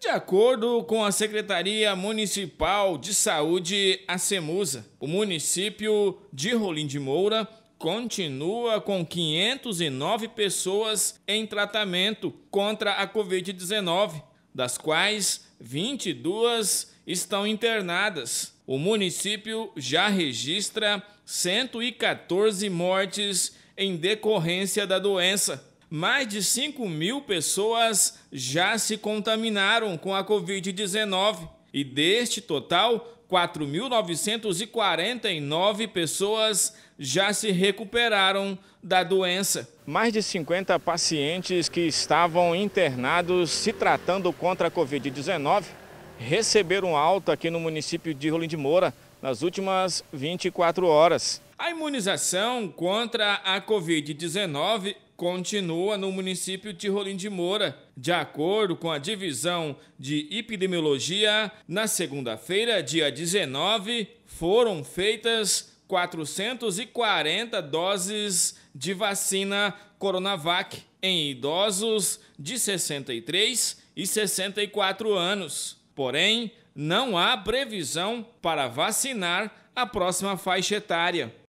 De acordo com a Secretaria Municipal de Saúde, a CEMUSA, o município de Rolim de Moura continua com 509 pessoas em tratamento contra a Covid-19, das quais 22 estão internadas. O município já registra 114 mortes em decorrência da doença mais de 5 mil pessoas já se contaminaram com a Covid-19 e deste total, 4.949 pessoas já se recuperaram da doença. Mais de 50 pacientes que estavam internados se tratando contra a Covid-19 receberam alta aqui no município de Rolim de Moura nas últimas 24 horas. A imunização contra a Covid-19 continua no município Tirolim de Moura. De acordo com a divisão de epidemiologia, na segunda-feira, dia 19, foram feitas 440 doses de vacina Coronavac em idosos de 63 e 64 anos. Porém, não há previsão para vacinar a próxima faixa etária.